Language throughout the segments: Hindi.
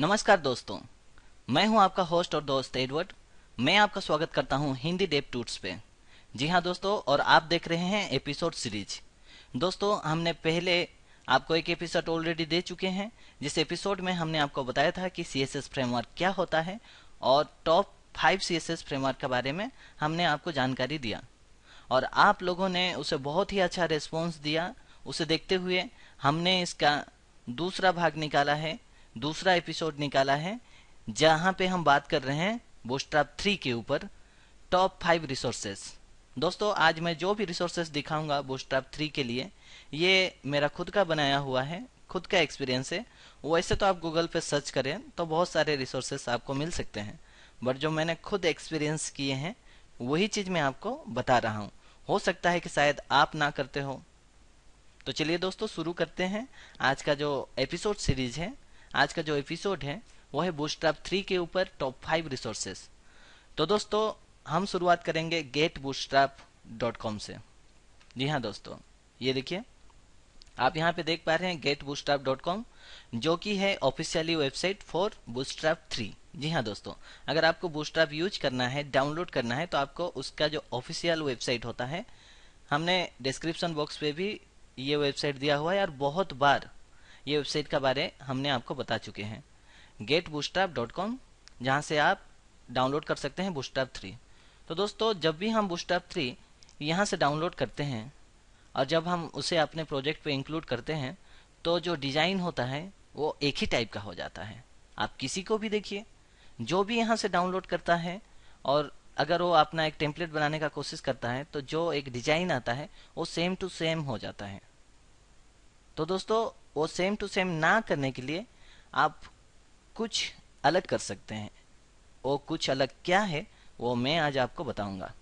नमस्कार दोस्तों मैं हूं आपका होस्ट और दोस्त एडवर्ड मैं आपका स्वागत करता हूं हिंदी डेप टूट्स पे जी हां दोस्तों और आप देख रहे हैं एपिसोड सीरीज दोस्तों हमने पहले आपको एक एपिसोड ऑलरेडी दे चुके हैं जिस एपिसोड में हमने आपको बताया था कि सी फ्रेमवर्क क्या होता है और टॉप फाइव सी फ्रेमवर्क के बारे में हमने आपको जानकारी दिया और आप लोगों ने उसे बहुत ही अच्छा रिस्पॉन्स दिया उसे देखते हुए हमने इसका दूसरा भाग निकाला है दूसरा एपिसोड निकाला है जहां पे हम बात कर रहे हैं बोस्ट्राप थ्री के ऊपर टॉप फाइव रिसोर्सेस दोस्तों आज मैं जो भी रिसोर्सेस दिखाऊंगा बोस्ट्राप थ्री के लिए ये मेरा खुद का बनाया हुआ है खुद का एक्सपीरियंस है वैसे तो आप गूगल पे सर्च करें तो बहुत सारे रिसोर्सेस आपको मिल सकते हैं बट जो मैंने खुद एक्सपीरियंस किए हैं वही चीज़ मैं आपको बता रहा हूँ हो सकता है कि शायद आप ना करते हो तो चलिए दोस्तों शुरू करते हैं आज का जो एपिसोड सीरीज है आज का जो एपिसोड है वो है बूस्ट्रैप थ्री के ऊपर टॉप फाइव रिसोर्सेस तो दोस्तों हम शुरुआत करेंगे गेट बूस्ट्रैप डॉट कॉम से जी हाँ दोस्तों ये देखिए आप यहाँ पे देख पा रहे हैं गेट बूस्ट्रैप डॉट कॉम जो कि है officially website for Bootstrap three जी हाँ दोस्तों अगर आपको बूस्ट्रैप यूज करना है डाउनलोड करना है तो आपको उसका जो ऑफिशियल वेबसाइट होता है हमने डिस्क्रिप्शन बॉक्स पे भी ये वेबसाइट दिया हुआ है और बहुत बार ये वेबसाइट का बारे हमने आपको बता चुके हैं गेट बुस्टाप डॉट कॉम जहाँ से आप डाउनलोड कर सकते हैं बुस्टाप थ्री तो दोस्तों जब भी हम बुस्टाप थ्री यहाँ से डाउनलोड करते हैं और जब हम उसे अपने प्रोजेक्ट पे इंक्लूड करते हैं तो जो डिज़ाइन होता है वो एक ही टाइप का हो जाता है आप किसी को भी देखिए जो भी यहाँ से डाउनलोड करता है और अगर वो अपना एक टेम्पलेट बनाने का कोशिश करता है तो जो एक डिजाइन आता है वो सेम टू सेम हो जाता है तो दोस्तों वो सेम टू सेम ना करने के लिए आप कुछ अलग कर सकते हैं वो कुछ अलग क्या है वो मैं आज आपको बताऊंगा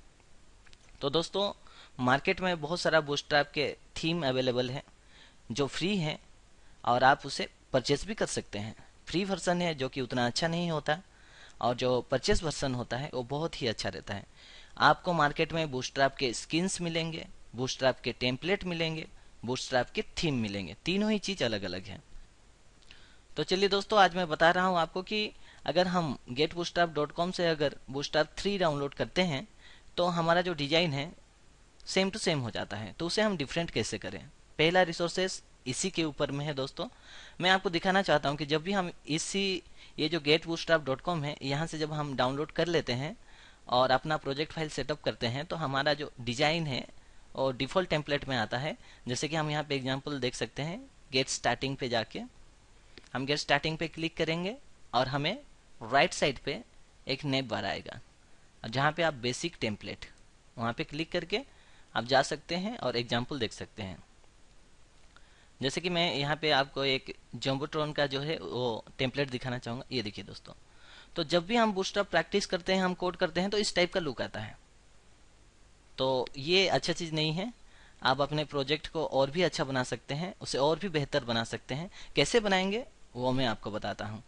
तो दोस्तों मार्केट में बहुत सारा बूस्ट्रैप के थीम अवेलेबल है जो फ्री है और आप उसे परचेस भी कर सकते हैं फ्री वर्सन है जो कि उतना अच्छा नहीं होता और जो परचेस वर्सन होता है वो बहुत ही अच्छा रहता है आपको मार्केट में बूस्ट्रैप के स्किन्स मिलेंगे बूस्ट्रैप के टेम्पलेट मिलेंगे बूटस्ट्रैप के थीम मिलेंगे तीनों ही चीज़ अलग अलग हैं तो चलिए दोस्तों आज मैं बता रहा हूँ आपको कि अगर हम गेट कॉम से अगर बूटस्ट्रैप थ्री डाउनलोड करते हैं तो हमारा जो डिजाइन है सेम टू सेम हो जाता है तो उसे हम डिफरेंट कैसे करें पहला रिसोर्सेस इसी के ऊपर में है दोस्तों मैं आपको दिखाना चाहता हूँ कि जब भी हम इसी ये जो गेट है यहाँ से जब हम डाउनलोड कर लेते हैं और अपना प्रोजेक्ट फाइल सेटअप करते हैं तो हमारा जो डिजाइन है और डिफ़ॉल्ट टेम्पलेट में आता है जैसे कि हम यहाँ पे एग्जांपल देख सकते हैं गेट स्टार्टिंग पे जाके हम गेट स्टार्टिंग पे क्लिक करेंगे और हमें राइट साइड पे एक नेप बार आएगा और जहाँ पे आप बेसिक टेम्पलेट वहाँ पे क्लिक करके आप जा सकते हैं और एग्जाम्पल देख सकते हैं जैसे कि मैं यहाँ पे आपको एक जम्बोट्रॉन का जो है वो टेम्पलेट दिखाना चाहूँगा ये देखिए दोस्तों तो जब भी हम बूस्टअप प्रैक्टिस करते हैं हम कोड करते हैं तो इस टाइप का लुक आता है तो ये अच्छा चीज़ नहीं है आप अपने प्रोजेक्ट को और भी अच्छा बना सकते हैं उसे और भी बेहतर बना सकते हैं कैसे बनाएंगे वो मैं आपको बताता हूँ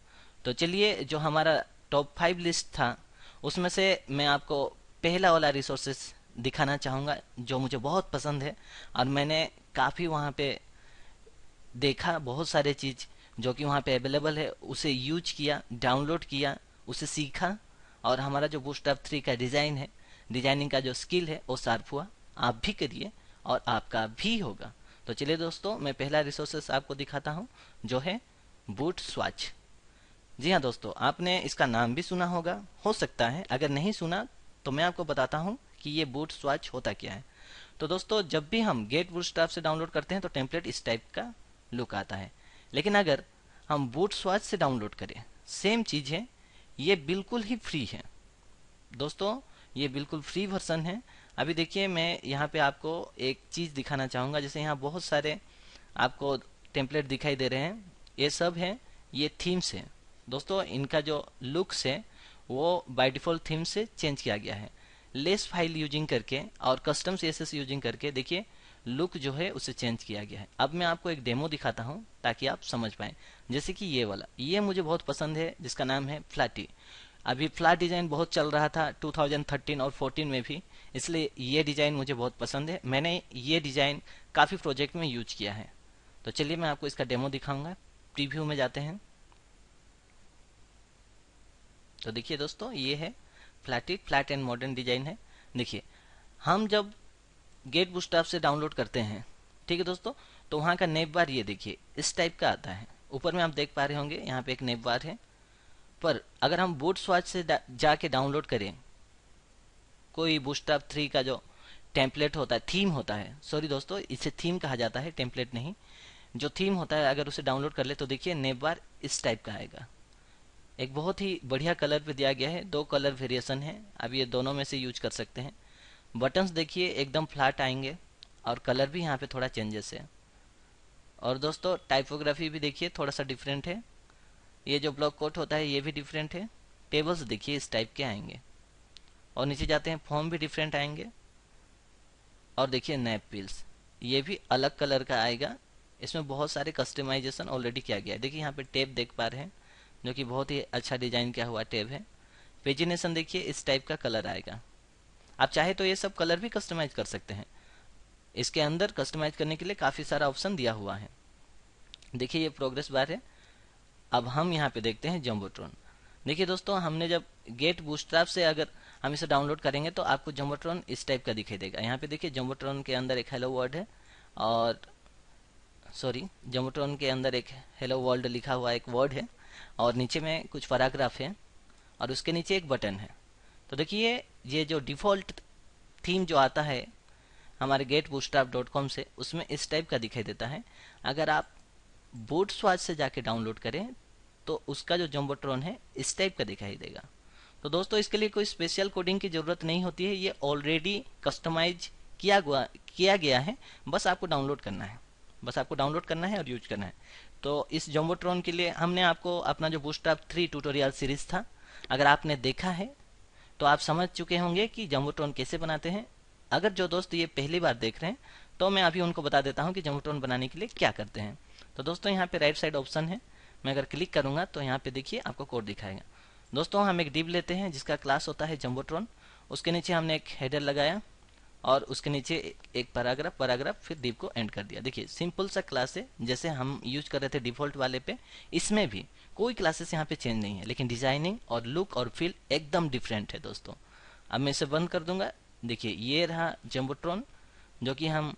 तो चलिए जो हमारा टॉप फाइव लिस्ट था उसमें से मैं आपको पहला वाला रिसोर्सेस दिखाना चाहूँगा जो मुझे बहुत पसंद है और मैंने काफ़ी वहाँ पे देखा बहुत सारे चीज़ जो कि वहाँ पे अवेलेबल है उसे यूज किया डाउनलोड किया उसे सीखा और हमारा जो बूस्टअप थ्री का डिज़ाइन है डिजाइनिंग का जो स्किल है वो शार्प हुआ आप भी करिए और आपका भी होगा तो चलिए दोस्तों मैं पहला रिसोर्सेस आपको दिखाता हूँ जो है बूट स्वाच जी हाँ दोस्तों आपने इसका नाम भी सुना होगा हो सकता है अगर नहीं सुना तो मैं आपको बताता हूँ कि ये बूट स्वाच होता क्या है तो दोस्तों जब भी हम गेट बूट स्टाफ से डाउनलोड करते हैं तो टेम्पलेट इस टाइप का लुक आता है लेकिन अगर हम बूट स्वाच से डाउनलोड करें सेम चीज़ है ये बिल्कुल ही फ्री है दोस्तों ये बिल्कुल फ्री वर्सन है अभी देखिए मैं यहाँ पे आपको एक चीज़ दिखाना चाहूँगा जैसे यहाँ बहुत सारे आपको टेम्पलेट दिखाई दे रहे हैं ये सब है ये थीम्स है दोस्तों इनका जो लुक्स है वो बाय डिफ़ॉल्ट थीम से चेंज किया गया है लेस फाइल यूजिंग करके और कस्टम सी यूजिंग करके देखिए लुक जो है उसे चेंज किया गया है अब मैं आपको एक डेमो दिखाता हूँ ताकि आप समझ पाए जैसे कि ये वाला ये मुझे बहुत पसंद है जिसका नाम है फ्लैटी अभी फ्लैट डिज़ाइन बहुत चल रहा था 2013 और 14 में भी इसलिए ये डिज़ाइन मुझे बहुत पसंद है मैंने ये डिज़ाइन काफ़ी प्रोजेक्ट में यूज किया है तो चलिए मैं आपको इसका डेमो दिखाऊंगा प्रीव्यू में जाते हैं तो देखिए दोस्तों ये है Flatly flat and modern design है देखिए हम जब गेट बुस्टाफ से डाउनलोड करते हैं ठीक है दोस्तों तो वहाँ का नेब बार ये देखिए इस टाइप का आता है ऊपर में आप देख पा रहे होंगे यहाँ पे एक नेब बार है पर अगर हम बूट स्वाच से जाके डाउनलोड करें कोई बूस्टाप थ्री का जो टेम्पलेट होता है थीम होता है सॉरी दोस्तों इसे थीम कहा जाता है टेम्पलेट नहीं जो थीम होता है अगर उसे डाउनलोड कर ले तो देखिए नेबार बार इस टाइप का आएगा एक बहुत ही बढ़िया कलर पे दिया गया है दो कलर वेरिएशन है आप ये दोनों में से यूज कर सकते हैं बटन्स देखिए एकदम फ्लैट आएंगे और कलर भी यहाँ पे थोड़ा चेंजेस है और दोस्तों टाइपोग्राफी भी देखिए थोड़ा सा डिफरेंट है ये जो ब्लॉक कोट होता है ये भी डिफरेंट है टेबल्स देखिए इस टाइप के आएंगे और नीचे जाते हैं फॉर्म भी डिफरेंट आएंगे और देखिए नैप पिल्स ये भी अलग कलर का आएगा इसमें बहुत सारे कस्टमाइजेशन ऑलरेडी किया गया है देखिए यहाँ पे टेप देख पा रहे हैं जो कि बहुत ही अच्छा डिजाइन किया हुआ टेप है पेजिनेशन देखिए इस टाइप का कलर आएगा आप चाहे तो ये सब कलर भी कस्टमाइज कर सकते हैं इसके अंदर कस्टमाइज करने के लिए काफ़ी सारा ऑप्शन दिया हुआ है देखिए ये प्रोग्रेस बार है अब हम यहाँ पे देखते हैं जम्बोट्रॉन देखिए दोस्तों हमने जब गेट बूस्ट्रैप से अगर हम इसे डाउनलोड करेंगे तो आपको जम्बोट्रॉन इस टाइप का दिखाई देगा यहाँ पे देखिए जम्बोट्रॉन के अंदर एक हेलो वर्ड है और सॉरी जम्बोट्रॉन के अंदर एक हेलो वर्ल्ड लिखा हुआ एक वर्ड है और नीचे में कुछ पैराग्राफ है और उसके नीचे एक बटन है तो देखिए ये जो डिफ़ॉल्ट थीम जो आता है हमारे गेट डॉट कॉम से उसमें इस टाइप का दिखाई देता है अगर आप बोट स्वाच से जाके डाउनलोड करें तो उसका जो जम्बोट्रॉन है इस टाइप का दिखाई देगा तो दोस्तों इसके लिए कोई स्पेशल कोडिंग की ज़रूरत नहीं होती है ये ऑलरेडी कस्टमाइज किया गया किया गया है बस आपको डाउनलोड करना है बस आपको डाउनलोड करना है और यूज करना है तो इस जम्बोट्रॉन के लिए हमने आपको अपना जो बूस्टअप थ्री ट्यूटोरियल सीरीज था अगर आपने देखा है तो आप समझ चुके होंगे कि जम्बोट्रॉन कैसे बनाते हैं अगर जो दोस्त ये पहली बार देख रहे हैं तो मैं अभी उनको बता देता हूँ कि जम्बोट्रॉन बनाने के लिए क्या करते हैं तो दोस्तों यहाँ पे राइट साइड ऑप्शन है मैं अगर क्लिक करूँगा तो यहाँ पे देखिए आपको कोड दिखाएगा दोस्तों हम एक डिब लेते हैं जिसका क्लास होता है जम्बोट्रॉन उसके नीचे हमने एक हेडर लगाया और उसके नीचे एक पैराग्राफ पैराग्राफ फिर डिव को एंड कर दिया देखिए सिंपल सा क्लास है जैसे हम यूज कर रहे थे डिफॉल्ट वाले पे इसमें भी कोई क्लासेस यहाँ पे चेंज नहीं है लेकिन डिजाइनिंग और लुक और फील एकदम डिफरेंट है दोस्तों अब मैं इसे बंद कर दूंगा देखिए ये रहा जम्बोट्रॉन जो कि हम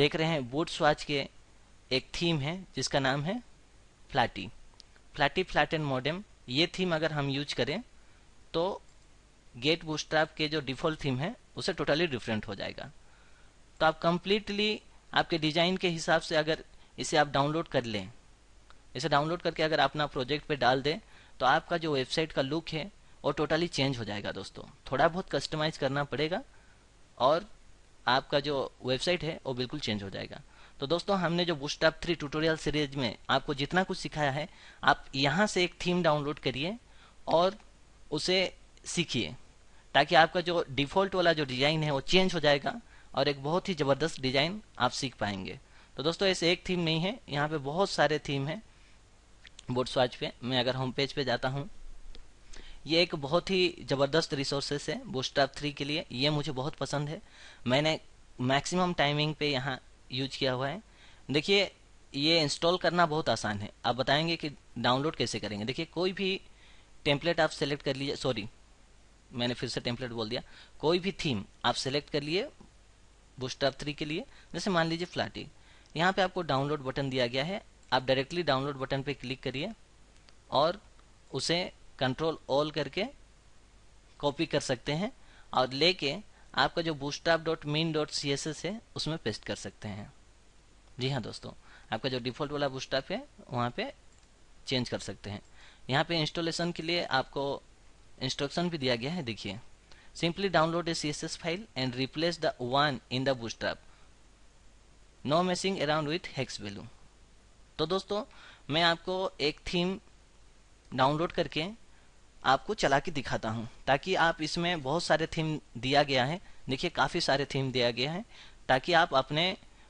देख रहे हैं बूट स्वाच के एक थीम है जिसका नाम है Flatly Flatly flat and modern ये थीम अगर हम यूज करें तो गेट बूस्ट्रैप के जो डिफ़ॉल्ट थीम है उसे टोटली डिफरेंट हो जाएगा तो आप कम्प्लीटली आपके डिज़ाइन के हिसाब से अगर इसे आप डाउनलोड कर लें इसे डाउनलोड करके अगर अपना प्रोजेक्ट पे डाल दें तो आपका जो वेबसाइट का लुक है वो टोटली चेंज हो जाएगा दोस्तों थोड़ा बहुत कस्टमाइज करना पड़ेगा और आपका जो वेबसाइट है वो बिल्कुल चेंज हो जाएगा तो दोस्तों हमने जो बूस्टअप थ्री ट्यूटोरियल सीरीज में आपको जितना कुछ सिखाया है आप यहाँ से एक थीम डाउनलोड करिए और उसे सीखिए ताकि आपका जो डिफ़ॉल्ट वाला जो डिज़ाइन है वो चेंज हो जाएगा और एक बहुत ही ज़बरदस्त डिज़ाइन आप सीख पाएंगे तो दोस्तों ऐसे एक थीम नहीं है यहाँ पे बहुत सारे थीम हैं बोर्ड स्वाच पे मैं अगर होम पेज पे जाता हूँ ये एक बहुत ही ज़बरदस्त रिसोर्सेस है बूस्टअप थ्री के लिए ये मुझे बहुत पसंद है मैंने मैक्सिमम टाइमिंग पे यहाँ यूज किया हुआ है देखिए ये इंस्टॉल करना बहुत आसान है आप बताएंगे कि डाउनलोड कैसे करेंगे देखिए कोई भी टेम्पलेट आप सेलेक्ट कर लीजिए सॉरी मैंने फिर से टेम्पलेट बोल दिया कोई भी थीम आप सेलेक्ट कर लिए बूस्टर थ्री के लिए जैसे मान लीजिए फ्लाटी यहाँ पे आपको डाउनलोड बटन दिया गया है आप डायरेक्टली डाउनलोड बटन पे क्लिक करिए और उसे कंट्रोल ऑल करके कॉपी कर सकते हैं और लेके आपका जो Bootstrap dot min dot C S S है उसमें पेस्ट कर सकते हैं जी हाँ दोस्तों आपका जो डिफ़ॉल्ट वाला बूस्टाप है वहाँ पे चेंज कर सकते हैं यहाँ पे इंस्टॉलेशन के लिए आपको इंस्ट्रक्शन भी दिया गया है देखिए simply download a C S S file and replace the one in the Bootstrap no messing around with hex value तो दोस्तों मैं आपको एक थीम डाउनलोड करके आपको चला के दिखाता हूँ ताकि आप इसमें बहुत सारे थीम दिया गया है देखिए काफ़ी सारे थीम दिया गया है ताकि आप अपने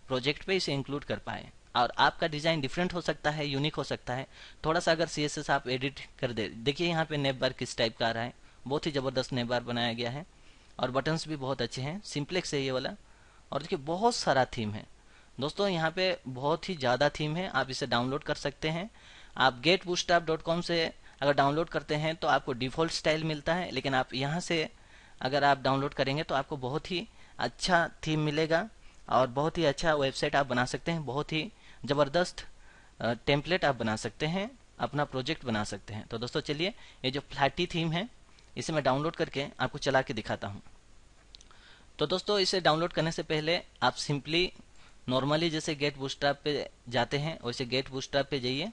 प्रोजेक्ट पे इसे इंक्लूड कर पाएँ और आपका डिज़ाइन डिफरेंट हो सकता है यूनिक हो सकता है थोड़ा सा अगर सी आप एडिट कर दे देखिए यहाँ पर नेबर किस टाइप का आ रहा है बहुत ही ज़बरदस्त नेबर बनाया गया है और बटन्स भी बहुत अच्छे हैं सिंप्लेक्स है ये वाला और देखिए बहुत सारा थीम है दोस्तों यहाँ पे बहुत ही ज़्यादा थीम है आप इसे डाउनलोड कर सकते हैं आप गेट से अगर डाउनलोड करते हैं तो आपको डिफ़ॉल्ट स्टाइल मिलता है लेकिन आप यहाँ से अगर आप डाउनलोड करेंगे तो आपको बहुत ही अच्छा थीम मिलेगा और बहुत ही अच्छा वेबसाइट आप बना सकते हैं बहुत ही ज़बरदस्त टेम्पलेट आप बना सकते हैं अपना प्रोजेक्ट बना सकते हैं तो दोस्तों चलिए ये जो फ्लैटी थीम है इसे मैं डाउनलोड करके आपको चला के दिखाता हूँ तो दोस्तों इसे डाउनलोड करने से पहले आप सिंपली नॉर्मली जैसे गेट बूस्टाप पे जाते हैं वैसे गेट बूस्टाप पे जाइए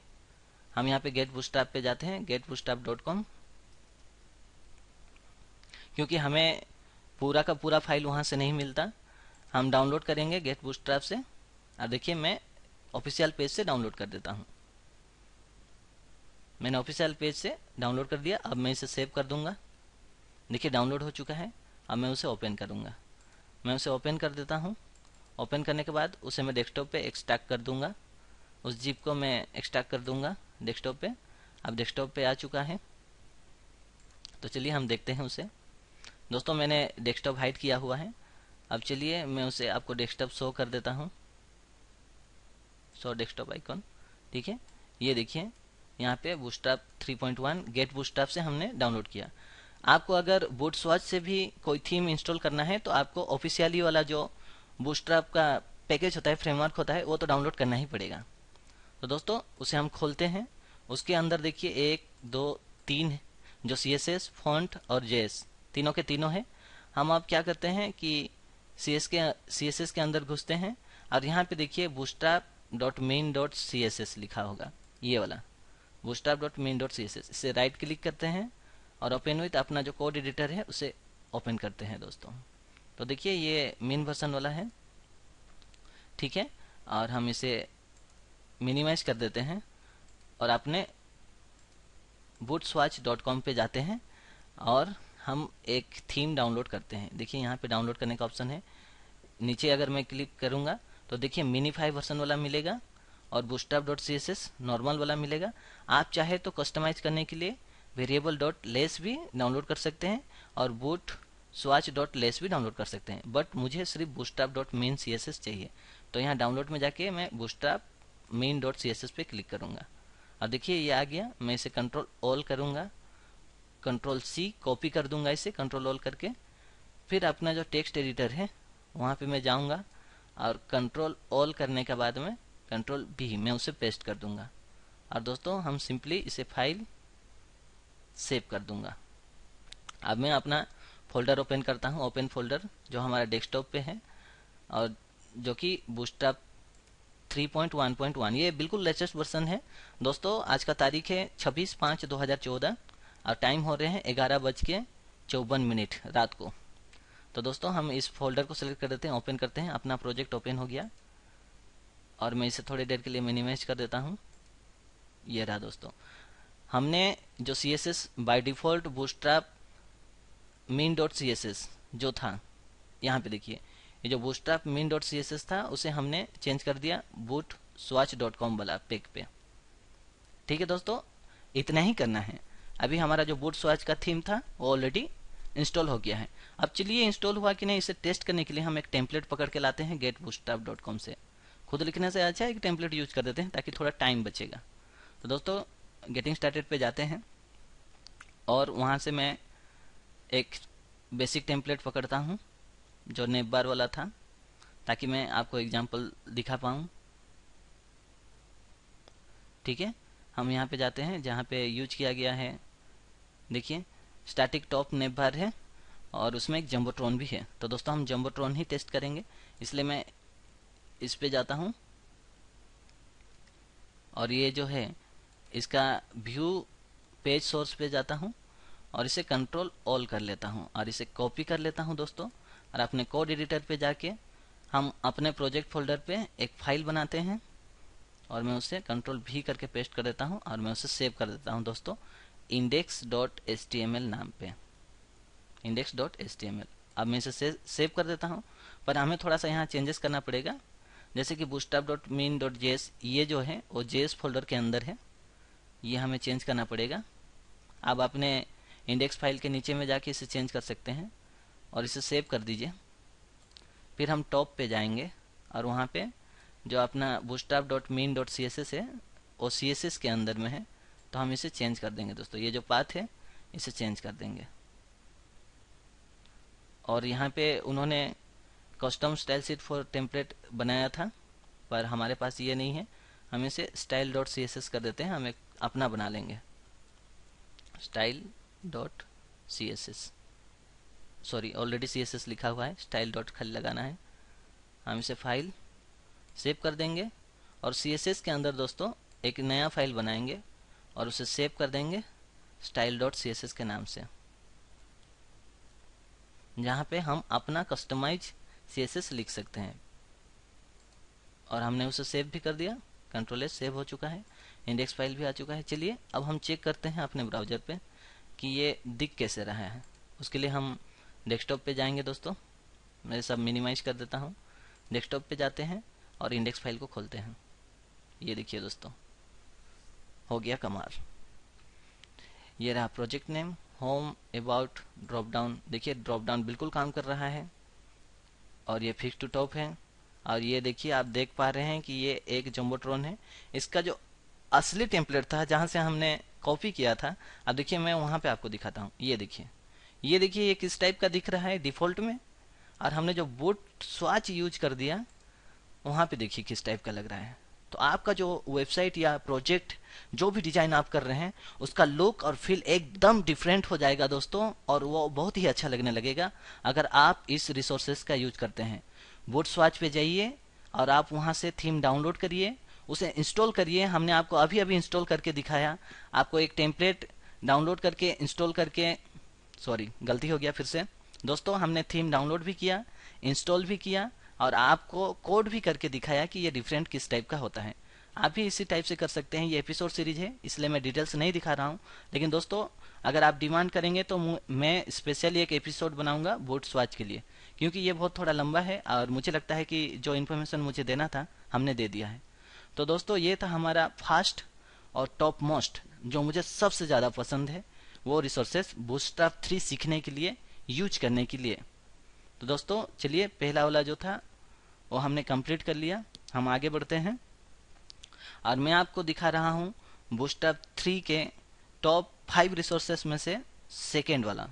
हम यहाँ पे गेट बुस्टैप पे जाते हैं गेट बुस्टाप डॉट कॉम क्योंकि हमें पूरा का पूरा फाइल वहाँ से नहीं मिलता हम डाउनलोड करेंगे गेट बुस्टाप से और देखिए मैं ऑफिशियल पेज से डाउनलोड कर देता हूँ मैंने ऑफिशियल पेज से डाउनलोड कर दिया अब मैं इसे सेव कर दूंगा देखिए डाउनलोड हो चुका है अब मैं उसे ओपन करूंगा मैं उसे ओपन कर देता हूँ ओपन करने के बाद उसे मैं डेस्कटॉप पे एक्सट्रैक्ट कर दूंगा उस जीप को मैं एक्सट्रैक्ट कर दूंगा डेस्कटॉप पे अब डेस्कटॉप पे आ चुका है तो चलिए हम देखते हैं उसे दोस्तों मैंने डेस्कटॉप हाइड किया हुआ है अब चलिए मैं उसे आपको डेस्कटॉप शो कर देता हूँ शो डेस्कटॉप आइकॉन ठीक है ये देखिए यहाँ पे पॉइंट 3.1 गेट बूस्टॉप से हमने डाउनलोड किया आपको अगर बूट स्वाच से भी कोई थीम इंस्टॉल करना है तो आपको ऑफिशियली वाला जो बूस्टॉप का पैकेज होता है फ्रेमवर्क होता है वो तो डाउनलोड करना ही पड़ेगा तो दोस्तों उसे हम खोलते हैं उसके अंदर देखिए एक दो तीन जो सी एस एस फॉन्ट और जे एस तीनों के तीनों हैं हम आप क्या करते हैं कि सी एस के सी एस एस के अंदर घुसते हैं और यहाँ पे देखिए Bootstrap dot min dot C S S लिखा होगा ये वाला Bootstrap dot min dot C S S इसे राइट क्लिक करते हैं और ओपन विथ अपना जो कोड एडिटर है उसे ओपन करते हैं दोस्तों तो देखिए ये मेन वर्सन वाला है ठीक है और हम इसे मिनिमाइज कर देते हैं और अपने कॉम पे जाते हैं और हम एक थीम डाउनलोड करते हैं देखिए यहाँ पे डाउनलोड करने का ऑप्शन है नीचे अगर मैं क्लिक करूँगा तो देखिए मिनी फाइव वर्सन वाला मिलेगा और bootstrap dot C S S normal वाला मिलेगा आप चाहे तो कस्टमाइज करने के लिए वेरिएबल डॉट लेस भी डाउनलोड कर सकते हैं और बूट स्वाच डॉट लेस भी डाउनलोड कर सकते हैं बट मुझे सिर्फ bootstrap dot main C S S चाहिए तो यहाँ डाउनलोड में जाके मैं bootstrap main dot C S S पे क्लिक करूँगा अब देखिए ये आ गया मैं इसे कंट्रोल ऑल करूँगा कंट्रोल सी कॉपी कर दूंगा इसे कंट्रोल ऑल करके फिर अपना जो टेक्स्ट एडिटर है वहाँ पे मैं जाऊँगा और कंट्रोल ऑल करने के बाद में कंट्रोल बी मैं उसे पेस्ट कर दूंगा और दोस्तों हम सिंपली इसे फाइल सेव कर दूंगा अब मैं अपना फोल्डर ओपन करता हूँ ओपन फोल्डर जो हमारा डेस्कटॉप पे है और जो कि बूस्टअप 3.1.1 ये बिल्कुल लेटेस्ट वर्सन है दोस्तों आज का तारीख है 26 पाँच 2014 और टाइम हो रहे हैं ग्यारह बज के चौवन मिनट रात को तो दोस्तों हम इस फोल्डर को सिलेक्ट कर देते हैं ओपन करते हैं अपना प्रोजेक्ट ओपन हो गया और मैं इसे थोड़ी देर के लिए मिनिमाइज कर देता हूँ ये रहा दोस्तों हमने जो C S S by default bootstrap min dot C S S जो था यहाँ पे देखिए ये जो बूटस्ट्रैप मीन डॉट सी था उसे हमने चेंज कर दिया बूट स्वाच डॉट कॉम वाला पेक पे ठीक है दोस्तों इतना ही करना है अभी हमारा जो बूट स्वाच का थीम था वो ऑलरेडी इंस्टॉल हो गया है अब चलिए इंस्टॉल हुआ कि नहीं इसे टेस्ट करने के लिए हम एक टेम्पलेट पकड़ के लाते हैं गेट कॉम से खुद लिखने से अच्छा एक टेम्पलेट यूज कर देते हैं ताकि थोड़ा टाइम बचेगा तो दोस्तों गेटिंग स्टार्टेड पे जाते हैं और वहाँ से मैं एक बेसिक टेम्पलेट पकड़ता हूँ जो नेब बार वाला था ताकि मैं आपको एग्जाम्पल दिखा पाऊँ ठीक है हम यहाँ पे जाते हैं जहाँ पे यूज किया गया है देखिए स्टैटिक टॉप नेब बार है और उसमें एक जम्बोट्रॉन भी है तो दोस्तों हम जम्बोट्रॉन ही टेस्ट करेंगे इसलिए मैं इस पे जाता हूँ और ये जो है इसका व्यू पेज सोर्स पे जाता हूँ और इसे कंट्रोल ऑल कर लेता हूँ और इसे कॉपी कर लेता हूँ दोस्तों और अपने कोड एडिटर पे जाके हम अपने प्रोजेक्ट फोल्डर पे एक फाइल बनाते हैं और मैं उसे कंट्रोल भी करके पेस्ट कर देता हूँ और मैं उसे सेव कर देता हूँ दोस्तों index dot S T M L नाम पे index dot S T M L अब मैं इसे से, सेव कर देता हूँ पर हमें थोड़ा सा यहाँ चेंजेस करना पड़ेगा जैसे कि bootstrap dot min dot J ये जो है वो जे फोल्डर के अंदर है ये हमें चेंज करना पड़ेगा अब अपने इंडेक्स फाइल के नीचे में जाके इसे चेंज कर सकते हैं और इसे सेव कर दीजिए फिर हम टॉप पे जाएंगे और वहाँ पे जो अपना bootstrap dot min dot C S S है वो सी एस एस के अंदर में है तो हम इसे चेंज कर देंगे दोस्तों ये जो पाथ है इसे चेंज कर देंगे और यहाँ पे उन्होंने custom style sheet for template बनाया था पर हमारे पास ये नहीं है हम इसे style dot C S S कर देते हैं हम एक अपना बना लेंगे style dot C S S sorry already C S S लिखा हुआ है स्टाइल डॉट खाली लगाना है हम इसे फाइल सेव कर देंगे और सी एस एस के अंदर दोस्तों एक नया फाइल बनाएंगे और उसे सेव कर देंगे style dot C S S के नाम से जहाँ पे हम अपना कस्टमाइज सी एस एस लिख सकते हैं और हमने उसे सेव भी कर दिया कंट्रोल एस सेव हो चुका है इंडेक्स फाइल भी आ चुका है चलिए अब हम चेक करते हैं अपने ब्राउजर पे कि ये दिख कैसे रहा है उसके लिए हम डेस्कटॉप पे जाएंगे दोस्तों मैं सब मिनिमाइज कर देता हूँ डेस्कटॉप पे जाते हैं और इंडेक्स फाइल को खोलते हैं ये देखिए दोस्तों हो गया कमार ये रहा project name home about drop down देखिए ड्रॉप डाउन बिल्कुल काम कर रहा है और ये फिक्स टू टॉप है और ये देखिए आप देख पा रहे हैं कि ये एक जम्बोट्रोन है इसका जो असली टेम्पलेट था जहाँ से हमने कॉपी किया था अब देखिए मैं वहाँ पे आपको दिखाता हूँ ये देखिए ये देखिए ये किस टाइप का दिख रहा है डिफ़ॉल्ट में और हमने जो बूट स्वाच यूज कर दिया वहाँ पे देखिए किस टाइप का लग रहा है तो आपका जो वेबसाइट या प्रोजेक्ट जो भी डिजाइन आप कर रहे हैं उसका लुक और फील एकदम डिफरेंट हो जाएगा दोस्तों और वो बहुत ही अच्छा लगने लगेगा अगर आप इस रिसोर्सेज का यूज करते हैं बूट स्वाच पे जाइए और आप वहाँ से थीम डाउनलोड करिए उसे इंस्टॉल करिए हमने आपको अभी अभी इंस्टॉल करके दिखाया आपको एक टेम्पलेट डाउनलोड करके इंस्टॉल करके सॉरी गलती हो गया फिर से दोस्तों हमने थीम डाउनलोड भी किया इंस्टॉल भी किया और आपको कोड भी करके दिखाया कि ये डिफरेंट किस टाइप का होता है आप भी इसी टाइप से कर सकते हैं ये एपिसोड सीरीज है इसलिए मैं डिटेल्स नहीं दिखा रहा हूँ लेकिन दोस्तों अगर आप डिमांड करेंगे तो मैं स्पेशली एक एपिसोड बनाऊंगा बोट स्वाच के लिए क्योंकि ये बहुत थोड़ा लंबा है और मुझे लगता है कि जो इन्फॉर्मेशन मुझे देना था हमने दे दिया है तो दोस्तों ये था हमारा फास्ट और टॉप मोस्ट जो मुझे सबसे ज़्यादा पसंद है वो रिसोर्सेस बूटस्ट्रैप थ्री सीखने के लिए यूज करने के लिए तो दोस्तों चलिए पहला वाला जो था वो हमने कंप्लीट कर लिया हम आगे बढ़ते हैं और मैं आपको दिखा रहा हूँ बूस्टअप थ्री के टॉप फाइव रिसोर्सेस में से सेकेंड वाला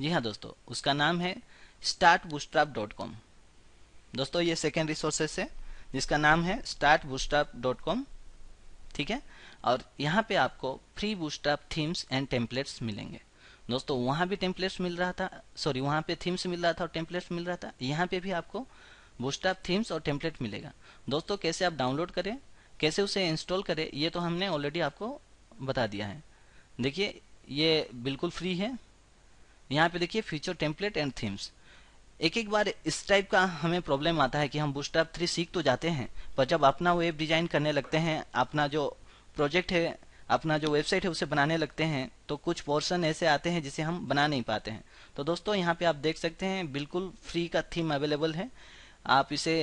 जी हाँ दोस्तों उसका नाम है स्टार्ट बूस्टअप डॉट कॉम दोस्तों ये सेकेंड रिसोर्सेस है जिसका नाम है स्टार्ट बूस्टअप डॉट कॉम ठीक है और यहाँ पे आपको free bootstrap themes and templates मिलेंगे दोस्तों वहाँ भी टेम्पलेट्स मिल रहा था सॉरी वहाँ पे थीम्स मिल रहा था और टेम्पलेट्स मिल रहा था यहाँ पे भी आपको बूस्टअप थीम्स और टेम्पलेट मिलेगा दोस्तों कैसे आप डाउनलोड करें कैसे उसे इंस्टॉल करें ये तो हमने ऑलरेडी आपको बता दिया है देखिए ये बिल्कुल फ्री है यहाँ पे देखिए फीचर टेम्पलेट एंड थीम्स एक एक बार इस टाइप का हमें प्रॉब्लम आता है कि हम बूस्टअप थ्री सीख तो जाते हैं पर जब अपना वेब डिजाइन करने लगते हैं अपना जो प्रोजेक्ट है अपना जो वेबसाइट है उसे बनाने लगते हैं तो कुछ पोर्सन ऐसे आते हैं जिसे हम बना नहीं पाते हैं तो दोस्तों यहाँ पे आप देख सकते हैं बिल्कुल फ्री का थीम अवेलेबल है आप इसे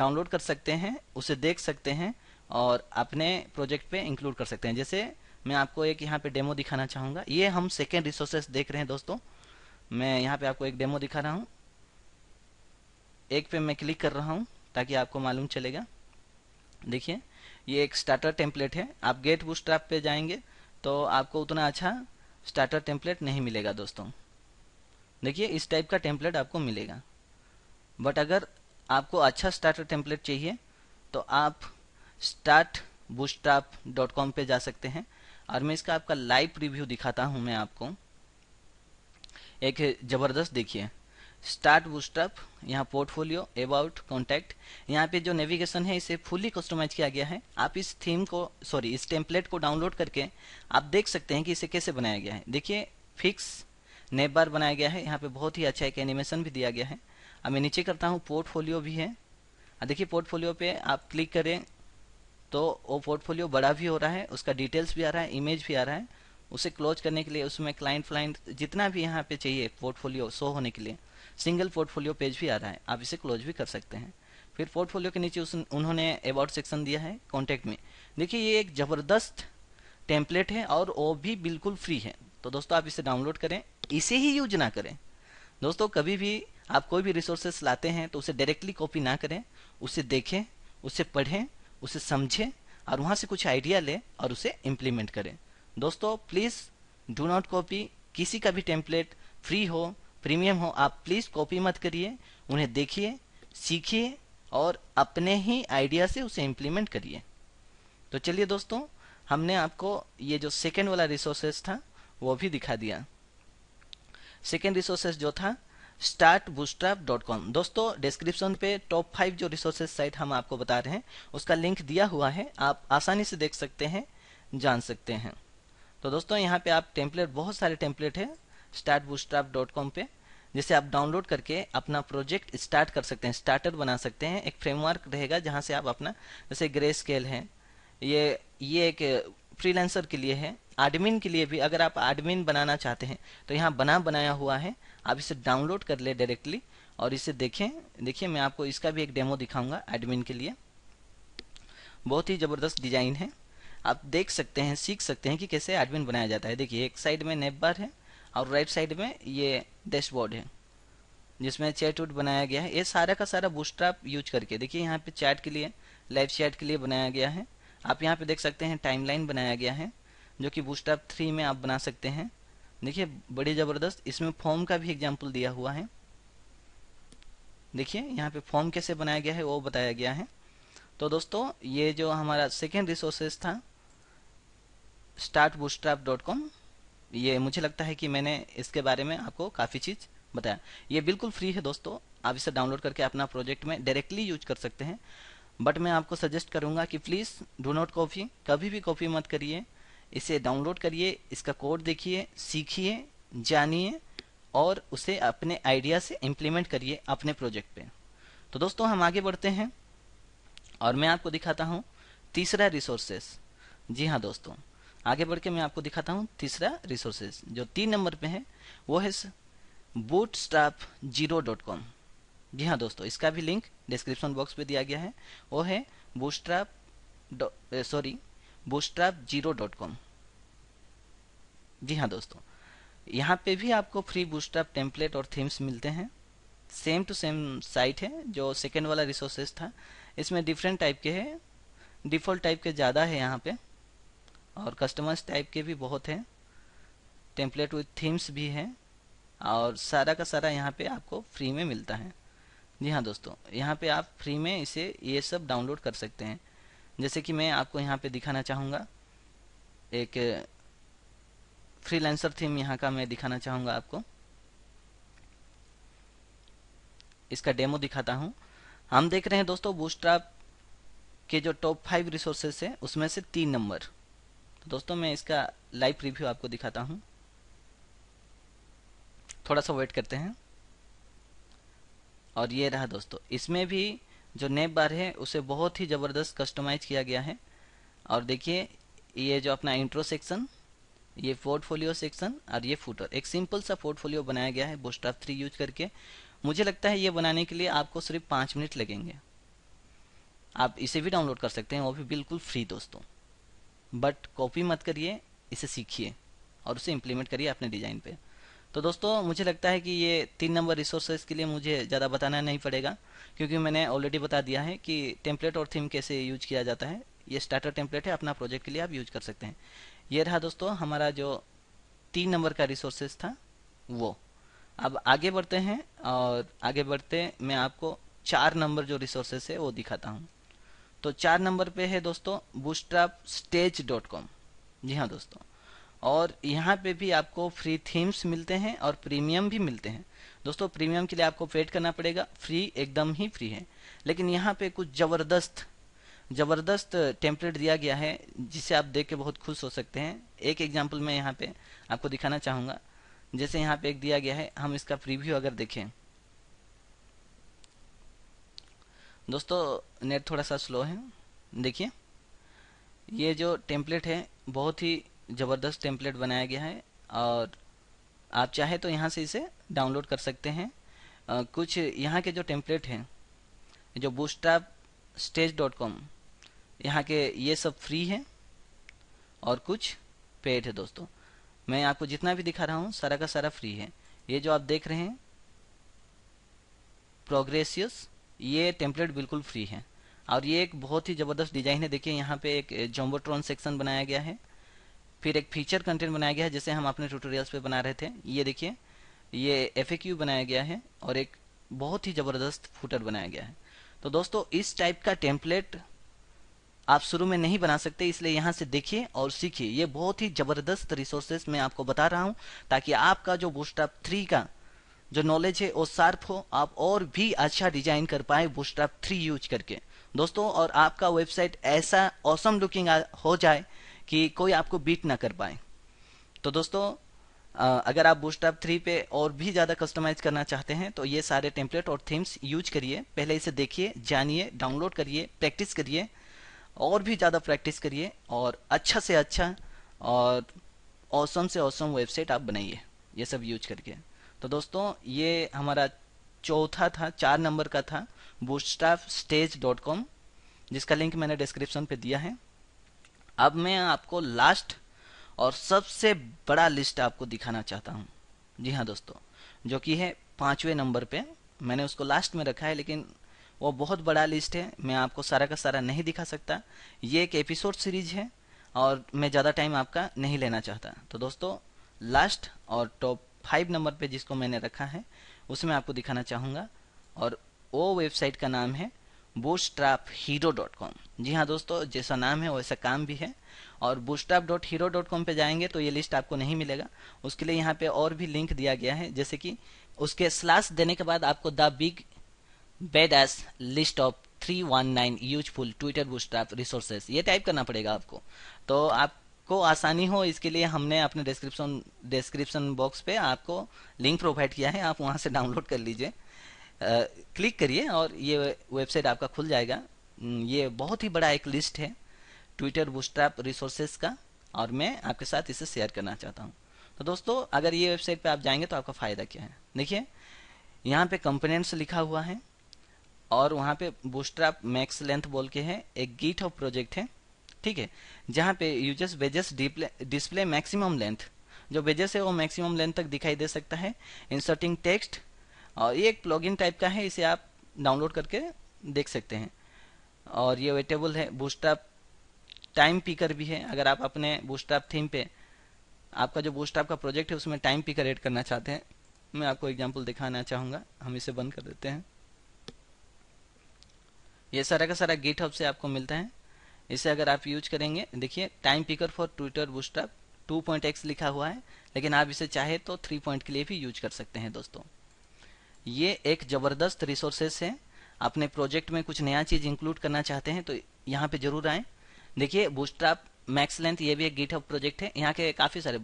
डाउनलोड कर सकते हैं उसे देख सकते हैं और अपने प्रोजेक्ट पे इंक्लूड कर सकते हैं जैसे मैं आपको एक यहाँ पे डेमो दिखाना चाहूँगा ये हम सेकेंड रिसोर्सेस देख रहे हैं दोस्तों मैं यहाँ पे आपको एक डेमो दिखा रहा हूँ एक पे मैं क्लिक कर रहा हूँ ताकि आपको मालूम चलेगा देखिए ये एक स्टार्टर टेम्पलेट है आप गेट बूटस्ट्रैप पे जाएंगे तो आपको उतना अच्छा स्टार्टर टेम्पलेट नहीं मिलेगा दोस्तों देखिए इस टाइप का टेम्पलेट आपको मिलेगा बट अगर आपको अच्छा स्टार्टर टेम्पलेट चाहिए तो आप स्टार्ट बुस्टाप डॉट कॉम पर जा सकते हैं और मैं इसका आपका लाइव रिव्यू दिखाता हूँ मैं आपको एक ज़बरदस्त देखिए स्टार्ट बुस्टअप यहाँ पोर्टफोलियो अबाउट कॉन्टैक्ट यहाँ पे जो नेविगेशन है इसे फुली कस्टमाइज किया गया है आप इस थीम को सॉरी इस टेम्पलेट को डाउनलोड करके आप देख सकते हैं कि इसे कैसे बनाया गया है देखिए फिक्स नेब बार बनाया गया है यहाँ पे बहुत ही अच्छा एक एनिमेशन भी दिया गया है अब मैं नीचे करता हूँ पोर्टफोलियो भी है देखिए पोर्टफोलियो पे आप क्लिक करें तो वो पोर्टफोलियो बड़ा भी हो रहा है उसका डिटेल्स भी आ रहा है इमेज भी आ रहा है उसे क्लोज करने के लिए उसमें क्लाइंट फ्लाइंट जितना भी यहाँ पे चाहिए पोर्टफोलियो शो होने के लिए सिंगल पोर्टफोलियो पेज भी आ रहा है आप इसे क्लोज भी कर सकते हैं फिर पोर्टफोलियो के नीचे उस उन्होंने अबाउट सेक्शन दिया है कॉन्टैक्ट में देखिए ये एक ज़बरदस्त टेम्पलेट है और वो भी बिल्कुल फ्री है तो दोस्तों आप इसे डाउनलोड करें इसे ही यूज ना करें दोस्तों कभी भी आप कोई भी रिसोर्सेस लाते हैं तो उसे डायरेक्टली कॉपी ना करें उसे देखें उसे पढ़ें उसे समझें और वहाँ से कुछ आइडिया लें और उसे इम्प्लीमेंट करें दोस्तों प्लीज़ डू नॉट कॉपी किसी का भी टेम्पलेट फ्री हो प्रीमियम हो आप प्लीज़ कॉपी मत करिए उन्हें देखिए सीखिए और अपने ही आइडिया से उसे इम्प्लीमेंट करिए तो चलिए दोस्तों हमने आपको ये जो सेकेंड वाला रिसोर्सेज था वो भी दिखा दिया सेकेंड रिसोर्सेज जो था स्टार्ट बूस्ट्रैप डॉट कॉम दोस्तों डिस्क्रिप्शन पे टॉप फाइव जो रिसोर्सेज साइट हम आपको बता रहे हैं उसका लिंक दिया हुआ है आप आसानी से देख सकते हैं जान सकते हैं तो दोस्तों यहाँ पे आप टेम्पलेट बहुत सारे टेम्पलेट हैं startbootstrap.com पे जिसे आप डाउनलोड करके अपना प्रोजेक्ट स्टार्ट कर सकते हैं स्टार्टर बना सकते हैं एक फ्रेमवर्क रहेगा जहाँ से आप अपना जैसे ग्रे स्केल है ये ये एक फ्रीलांसर के लिए है एडमिन के लिए भी अगर आप एडमिन बनाना चाहते हैं तो यहाँ बना बनाया हुआ है आप इसे डाउनलोड कर ले डायरेक्टली और इसे देखें देखिए मैं आपको इसका भी एक डेमो दिखाऊंगा एडमिन के लिए बहुत ही ज़बरदस्त डिजाइन है आप देख सकते हैं सीख सकते हैं कि कैसे एडमिन बनाया जाता है देखिए एक साइड में नेब बार है और राइट साइड में ये डैशबोर्ड है जिसमें चैट वुट बनाया गया है ये सारा का सारा बूस्ट्रैप यूज करके देखिए यहाँ पे चैट के लिए लाइव चैट के लिए बनाया गया है आप यहाँ पे देख सकते हैं टाइमलाइन बनाया गया है जो कि बूस्ट्रैप थ्री में आप बना सकते हैं देखिए बड़ी ज़बरदस्त इसमें फॉर्म का भी एग्जाम्पल दिया हुआ है देखिए यहाँ पे फॉर्म कैसे बनाया गया है वो बताया गया है तो दोस्तों ये जो हमारा सेकेंड रिसोर्सेस था स्टार्ट डॉट कॉम ये मुझे लगता है कि मैंने इसके बारे में आपको काफ़ी चीज़ बताया ये बिल्कुल फ्री है दोस्तों आप इसे डाउनलोड करके अपना प्रोजेक्ट में डायरेक्टली यूज कर सकते हैं बट मैं आपको सजेस्ट करूंगा कि प्लीज़ डो नॉट कॉपी कभी भी कॉपी मत करिए इसे डाउनलोड करिए इसका कोड देखिए सीखिए जानिए और उसे अपने आइडिया से इम्प्लीमेंट करिए अपने प्रोजेक्ट पे तो दोस्तों हम आगे बढ़ते हैं और मैं आपको दिखाता हूँ तीसरा रिसोर्सेस जी हाँ दोस्तों आगे बढ़ के मैं आपको दिखाता हूँ तीसरा रिसोर्सेज जो तीन नंबर पे है वो है bootstrap zero dot com जी हाँ दोस्तों इसका भी लिंक डिस्क्रिप्शन बॉक्स पे दिया गया है वो है bootstrap sorry bootstrap zero dot com जी हाँ दोस्तों यहाँ पे भी आपको फ्री बूटस्ट्राप टेम्पलेट और थीम्स मिलते हैं सेम टू सेम साइट है जो सेकेंड वाला रिसोर्सेज था इसमें डिफरेंट टाइप के है डिफॉल्ट टाइप के ज़्यादा है यहाँ पे और कस्टमाइज टाइप के भी बहुत हैं टेम्पलेट विथ थीम्स भी हैं और सारा का सारा यहाँ पे आपको फ्री में मिलता है जी हाँ दोस्तों यहाँ पे आप फ्री में इसे ये सब डाउनलोड कर सकते हैं जैसे कि मैं आपको यहाँ पे दिखाना चाहूँगा एक फ्रीलांसर थीम यहाँ का मैं दिखाना चाहूँगा आपको इसका डेमो दिखाता हूँ हम देख रहे हैं दोस्तों बूस्ट्राप के जो टॉप फाइव रिसोर्सेस है उसमें से तीन नंबर तो दोस्तों मैं इसका लाइव रिव्यू आपको दिखाता हूँ थोड़ा सा वेट करते हैं और ये रहा दोस्तों इसमें भी जो नेप बार है उसे बहुत ही ज़बरदस्त कस्टमाइज किया गया है और देखिए ये जो अपना इंट्रो सेक्शन ये पोर्टफोलियो सेक्शन और ये फुटर एक सिंपल सा पोर्टफोलियो बनाया गया है बोस्टाफ थ्री यूज करके मुझे लगता है ये बनाने के लिए आपको सिर्फ पाँच मिनट लगेंगे आप इसे भी डाउनलोड कर सकते हैं वो भी बिल्कुल फ्री दोस्तों बट कॉपी मत करिए इसे सीखिए और उसे इम्प्लीमेंट करिए अपने डिज़ाइन पे तो दोस्तों मुझे लगता है कि ये तीन नंबर रिसोर्सेज के लिए मुझे ज़्यादा बताना नहीं पड़ेगा क्योंकि मैंने ऑलरेडी बता दिया है कि टेम्पलेट और थीम कैसे यूज किया जाता है ये स्टार्टर टेम्पलेट है अपना प्रोजेक्ट के लिए आप यूज कर सकते हैं ये रहा दोस्तों हमारा जो तीन नंबर का रिसोर्सेज था वो अब आगे बढ़ते हैं और आगे बढ़ते मैं आपको चार नंबर जो रिसोर्सेस है वो दिखाता हूँ तो चार नंबर पे है दोस्तों बूस्ट्राप स्टेज डॉट कॉम जी हाँ दोस्तों और यहाँ पे भी आपको फ्री थीम्स मिलते हैं और प्रीमियम भी मिलते हैं दोस्तों प्रीमियम के लिए आपको पेड करना पड़ेगा फ्री एकदम ही फ्री है लेकिन यहाँ पे कुछ ज़बरदस्त ज़बरदस्त टेम्पलेट दिया गया है जिसे आप देख के बहुत खुश हो सकते हैं एक एग्जाम्पल मैं यहाँ पे आपको दिखाना चाहूँगा जैसे यहाँ पे एक दिया गया है हम इसका प्रीव्यू अगर देखें दोस्तों नेट थोड़ा सा स्लो है देखिए ये जो टेम्पलेट है बहुत ही ज़बरदस्त टेम्पलेट बनाया गया है और आप चाहे तो यहाँ से इसे डाउनलोड कर सकते हैं आ, कुछ यहाँ के जो टेम्पलेट हैं जो बूस्टाप स्टेज डॉट कॉम यहाँ के ये सब फ्री है और कुछ पेड है दोस्तों मैं आपको जितना भी दिखा रहा हूँ सारा का सारा फ्री है ये जो आप देख रहे हैं प्रोग्रेसियस ये टेम्पलेट बिल्कुल फ्री है और ये एक बहुत ही ज़बरदस्त डिजाइन है देखिए यहाँ पे एक जोबोट्रॉन सेक्शन बनाया गया है फिर एक फीचर कंटेंट बनाया गया है जैसे हम अपने ट्यूटोरियल्स पे बना रहे थे ये देखिए ये एफ बनाया गया है और एक बहुत ही ज़बरदस्त फूटर बनाया गया है तो दोस्तों इस टाइप का टेम्पलेट आप शुरू में नहीं बना सकते इसलिए यहाँ से देखिए और सीखिए ये बहुत ही ज़बरदस्त रिसोर्सेस मैं आपको बता रहा हूँ ताकि आपका जो बूस्टअप थ्री का जो नॉलेज है वो शार्प हो आप और भी अच्छा डिजाइन कर पाए बूस्ट्रैप थ्री यूज करके दोस्तों और आपका वेबसाइट ऐसा औसम लुकिंग हो जाए कि कोई आपको बीट ना कर पाए तो दोस्तों अगर आप बूस्टअप थ्री पे और भी ज़्यादा कस्टमाइज करना चाहते हैं तो ये सारे टेम्पलेट और थीम्स यूज करिए पहले इसे देखिए जानिए डाउनलोड करिए प्रैक्टिस करिए और भी ज़्यादा प्रैक्टिस करिए और अच्छा से अच्छा और औसम से औसम वेबसाइट आप बनाइए ये सब यूज करके तो दोस्तों ये हमारा चौथा था चार नंबर का था बूटस्टाफ स्टेज डॉट कॉम जिसका लिंक मैंने डिस्क्रिप्शन पे दिया है अब मैं आपको लास्ट और सबसे बड़ा लिस्ट आपको दिखाना चाहता हूँ जी हाँ दोस्तों जो कि है पाँचवें नंबर पे मैंने उसको लास्ट में रखा है लेकिन वो बहुत बड़ा लिस्ट है मैं आपको सारा का सारा नहीं दिखा सकता ये एक एपिसोड सीरीज है और मैं ज़्यादा टाइम आपका नहीं लेना चाहता तो दोस्तों लास्ट और टॉप फाइव नंबर पे जिसको मैंने रखा है उसमें आपको दिखाना चाहूँगा और वो वेबसाइट का नाम है बूस्ट्राप हीरो डॉट कॉम जी हाँ दोस्तों जैसा नाम है वैसा काम भी है और bootstrap dot hero dot com पर जाएंगे तो ये लिस्ट आपको नहीं मिलेगा उसके लिए यहाँ पे और भी लिंक दिया गया है जैसे कि उसके स्लैश देने के बाद आपको the big bad ass list of 319 useful twitter bootstrap resources ये टाइप करना पड़ेगा आपको तो आप को आसानी हो इसके लिए हमने अपने डिस्क्रिप्शन डिस्क्रिप्शन बॉक्स पे आपको लिंक प्रोवाइड किया है आप वहाँ से डाउनलोड कर लीजिए क्लिक करिए और ये वेबसाइट आपका खुल जाएगा ये बहुत ही बड़ा एक लिस्ट है ट्विटर बूस्ट्रैप रिसोर्सेस का और मैं आपके साथ इसे शेयर करना चाहता हूँ तो दोस्तों अगर ये वेबसाइट पर आप जाएंगे तो आपका फ़ायदा क्या है देखिए यहाँ पे कंपोनेंट्स लिखा हुआ है और वहाँ पे बूस्ट्रैप मैक्स लेंथ बोल के है एक गीट ऑफ प्रोजेक्ट है ठीक है जहाँ पे यूजर्स वेजेस डिस्प्ले मैक्सिमम लेंथ जो वेजेस है वो मैक्सिमम लेंथ तक दिखाई दे सकता है इंसर्टिंग टेक्स्ट और ये एक प्लॉगिन टाइप का है इसे आप डाउनलोड करके देख सकते हैं और ये वेटेबल है बूस्टाप टाइम पीकर भी है अगर आप अपने बूस्टाप थीम पे आपका जो बूस्टाप का प्रोजेक्ट है उसमें टाइम पीकर एड करना चाहते हैं मैं आपको एग्जाम्पल दिखाना चाहूँगा हम इसे बंद कर देते हैं ये सारा का सारा गेट हब से आपको मिलता है इसे अगर आप यूज करेंगे देखिए time picker for twitter bootstrap two point X लिखा हुआ है लेकिन आप इसे चाहे तो थ्री पॉइंट के लिए भी यूज कर सकते हैं दोस्तों ये एक ज़बरदस्त रिसोर्सेस है अपने प्रोजेक्ट में कुछ नया चीज़ इंक्लूड करना चाहते हैं तो यहाँ पे जरूर आए देखिए बुस्टअप मैक्स लेंथ ये भी एक गिटहब प्रोजेक्ट है यहाँ के काफ़ी सारे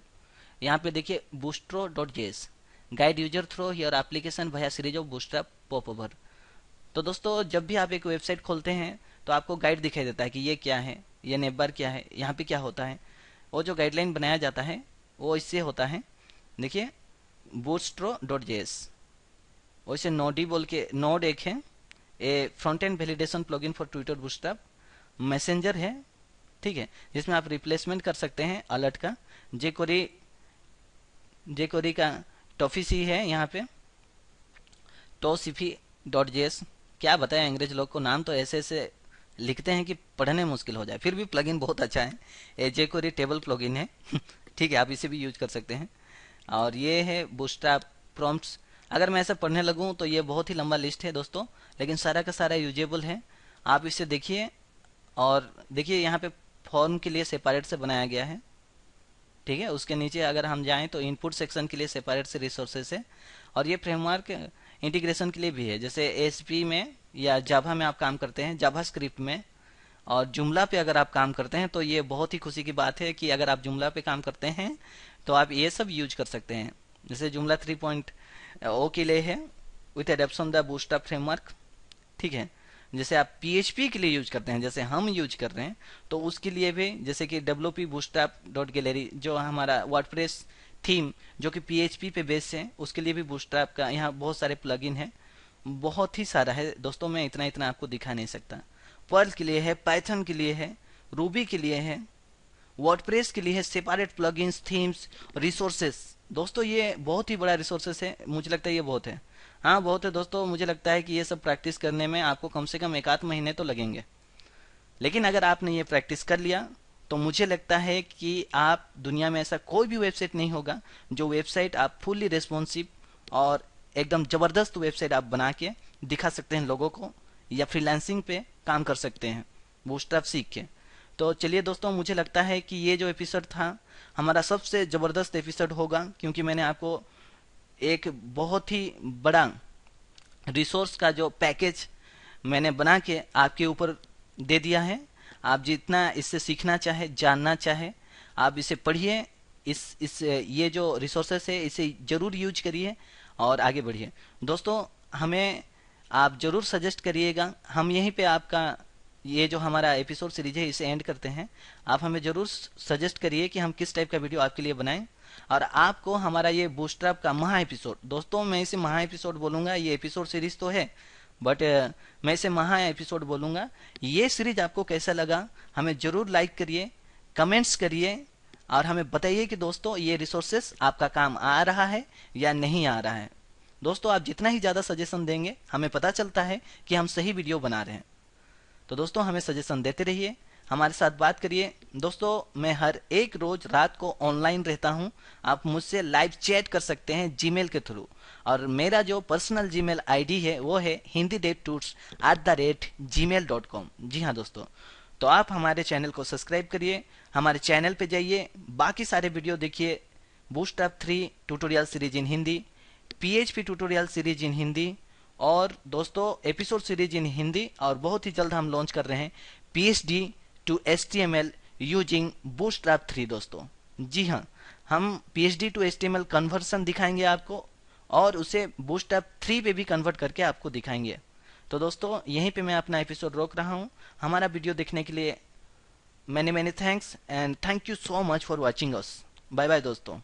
यहाँ पे देखिए bootstro dot JS guide user through your application via series of bootstrap popover तो दोस्तों जब भी आप एक वेबसाइट खोलते हैं तो आपको गाइड दिखाई देता है कि ये क्या है ये नेबर क्या है यहाँ पे क्या होता है वो जो गाइडलाइन बनाया जाता है वो इससे होता है देखिए बूस्ट्रो डॉट जे एस वैसे नोडी बोल के नोड एक है A front end validation in for twitter bootstrap messenger है ठीक है जिसमें आप रिप्लेसमेंट कर सकते हैं अलर्ट का जेकोरी जेकोरी का टॉफी सी है यहाँ पे टोसिफी डॉट जे क्या बताएं अंग्रेज लोग को नाम तो ऐसे ऐसे लिखते हैं कि पढ़ने मुश्किल हो जाए फिर भी प्लगइन बहुत अच्छा है एजे को टेबल प्लगइन है ठीक है आप इसे भी यूज कर सकते हैं और ये है बूस्टा प्रॉम्प्ट्स अगर मैं ऐसा पढ़ने लगूँ तो ये बहुत ही लंबा लिस्ट है दोस्तों लेकिन सारा का सारा यूजेबल है आप इसे देखिए और देखिए यहाँ पे फॉर्म के लिए सेपरेट से बनाया गया है ठीक है उसके नीचे अगर हम जाएं तो इनपुट सेक्शन के लिए सेपारेट से रिसोर्सेस है और ये फ्रेमवर्क इंटीग्रेशन के लिए भी है जैसे एस में या जाभा में आप काम करते हैं जाभा स्क्रिप्ट में और जुमला पे अगर आप काम करते हैं तो ये बहुत ही खुशी की बात है कि अगर आप जुमला पे काम करते हैं तो आप ये सब यूज कर सकते हैं जैसे जुमला थ्री पॉइंट ओ के लिए है with adaption the bootstrap framework ठीक है जैसे आप पी के लिए यूज करते हैं जैसे हम यूज कर रहे हैं तो उसके लिए भी जैसे कि W P bootstrap dot gallery जो हमारा वर्ड थीम जो कि पी पे बेस्ड है उसके लिए भी बूस्टाप का यहाँ बहुत सारे प्लगइन है बहुत ही सारा है दोस्तों मैं इतना इतना आपको दिखा नहीं सकता पर्ल के लिए है पाइथन के लिए है रूबी के लिए है वर्डप्रेस के लिए है सेपरेट प्लगइन्स थीम्स रिसोर्सेस दोस्तों ये बहुत ही बड़ा रिसोर्सेस है मुझे लगता है ये बहुत है हाँ बहुत है दोस्तों मुझे लगता है कि ये सब प्रैक्टिस करने में आपको कम से कम एक आध महीने तो लगेंगे लेकिन अगर आपने ये प्रैक्टिस कर लिया तो मुझे लगता है कि आप दुनिया में ऐसा कोई भी वेबसाइट नहीं होगा जो वेबसाइट आप फुल्ली रेस्पॉन्सिव और एकदम ज़बरदस्त वेबसाइट आप बना के दिखा सकते हैं लोगों को या फ्रीलांसिंग पे काम कर सकते हैं बूस्टअप सीख के तो चलिए दोस्तों मुझे लगता है कि ये जो एपिसोड था हमारा सबसे ज़बरदस्त एपिसोड होगा क्योंकि मैंने आपको एक बहुत ही बड़ा रिसोर्स का जो पैकेज मैंने बना के आपके ऊपर दे दिया है आप जितना इससे सीखना चाहे जानना चाहे आप इसे पढ़िए इस इस ये जो रिसोर्सेस है इसे ज़रूर यूज करिए और आगे बढ़िए दोस्तों हमें आप ज़रूर सजेस्ट करिएगा हम यहीं पे आपका ये जो हमारा एपिसोड सीरीज है इसे एंड करते हैं आप हमें ज़रूर सजेस्ट करिए कि हम किस टाइप का वीडियो आपके लिए बनाएं और आपको हमारा ये बूस्ट्रैप का महा एपिसोड दोस्तों मैं इसे महा एपिसोड बोलूँगा ये एपिसोड सीरीज तो है बट मैं इसे महा एपिसोड बोलूँगा ये सीरीज आपको कैसा लगा हमें ज़रूर लाइक करिए कमेंट्स करिए और हमें बताइए कि दोस्तों ये रिसोर्सेस आपका काम आ रहा है या नहीं आ रहा है दोस्तों आप जितना ही ज़्यादा सजेशन देंगे हमें पता चलता है कि हम सही वीडियो बना रहे हैं तो दोस्तों हमें सजेशन देते रहिए हमारे साथ बात करिए दोस्तों मैं हर एक रोज रात को ऑनलाइन रहता हूं आप मुझसे लाइव चैट कर सकते हैं जीमेल के थ्रू और मेरा जो पर्सनल जीमेल आईडी है वो है Hindi dot tutes at the rate Gmail dot com जी हाँ दोस्तों तो आप हमारे चैनल को सब्सक्राइब करिए हमारे चैनल पे जाइए बाकी सारे वीडियो देखिए bootstrap three tutorial series in Hindi PHP tutorial series in Hindi और दोस्तों एपिसोड सीरीज इन हिंदी और बहुत ही जल्द हम लॉन्च कर रहे हैं P H D to S T M L using bootstrap three दोस्तों जी हाँ हम P H D to S T M L conversion दिखाएंगे आपको और उसे बूस्ट अप थ्री पे भी कन्वर्ट करके आपको दिखाएंगे तो दोस्तों यहीं पे मैं अपना एपिसोड रोक रहा हूँ हमारा वीडियो देखने के लिए many many thanks and thank you so much for watching us bye bye dosto